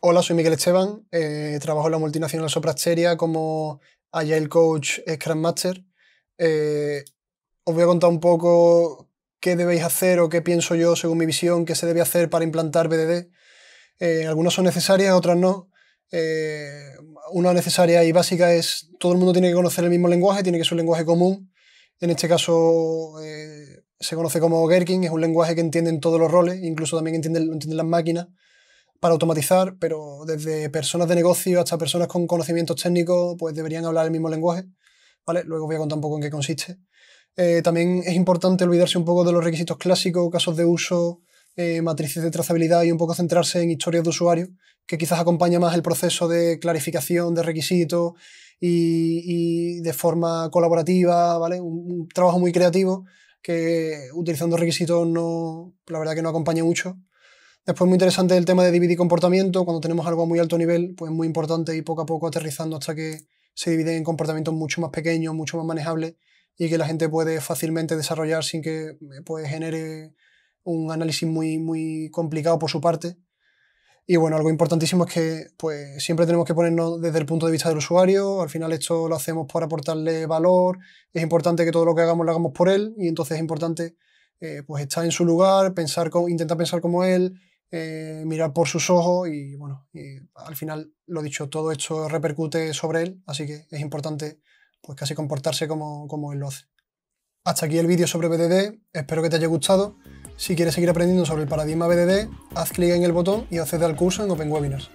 Hola, soy Miguel Esteban. Eh, trabajo en la multinacional Soprasteria como Agile Coach Scrum Master. Eh, os voy a contar un poco qué debéis hacer o qué pienso yo según mi visión, qué se debe hacer para implantar BDD. Eh, algunas son necesarias, otras no. una necesaria y básica es todo el mundo tiene que conocer el mismo lenguaje, tiene que ser un lenguaje común. En este caso se conoce como Gherkin, es un lenguaje que entienden todos los roles, incluso también entiende entienden las máquinas para automatizar, pero desde personas de negocio hasta personas con conocimientos técnicos, pues deberían hablar el mismo lenguaje. ¿vale? Luego voy a contar un poco en qué consiste. Eh, también es importante olvidarse un poco de los requisitos clásicos, casos de uso, eh, matrices de trazabilidad y un poco centrarse en historias de usuario, que quizás acompaña más el proceso de clarificación de requisitos y, de forma colaborativa, ¿vale? Un, trabajo muy creativo que utilizando requisitos no, la verdad que no acompaña mucho. Después muy interesante el tema de dividir comportamiento, cuando tenemos algo a muy alto nivel, pues muy importante ir poco a poco aterrizando hasta que se divide en comportamientos mucho más pequeños, mucho más manejables y que la gente puede fácilmente desarrollar sin que eh, puede genere un análisis muy, muy complicado por su parte. Y bueno, algo importantísimo es que pues, siempre tenemos que ponernos desde el punto de vista del usuario. Al final esto lo hacemos para aportarle valor. Es importante que todo lo que hagamos lo hagamos por él y entonces es importante eh, pues estar en su lugar, intenta intentar pensar como él, eh, mirar por sus ojos y bueno, al final, lo dicho, todo esto repercute sobre él, así que es importante pues casi comportarse como, como él lo hace. Hasta aquí el vídeo sobre BDD, espero que te haya gustado. Si quieres seguir aprendiendo sobre el paradigma BDD, haz clic en el botón y accede al curso en Open Webinars.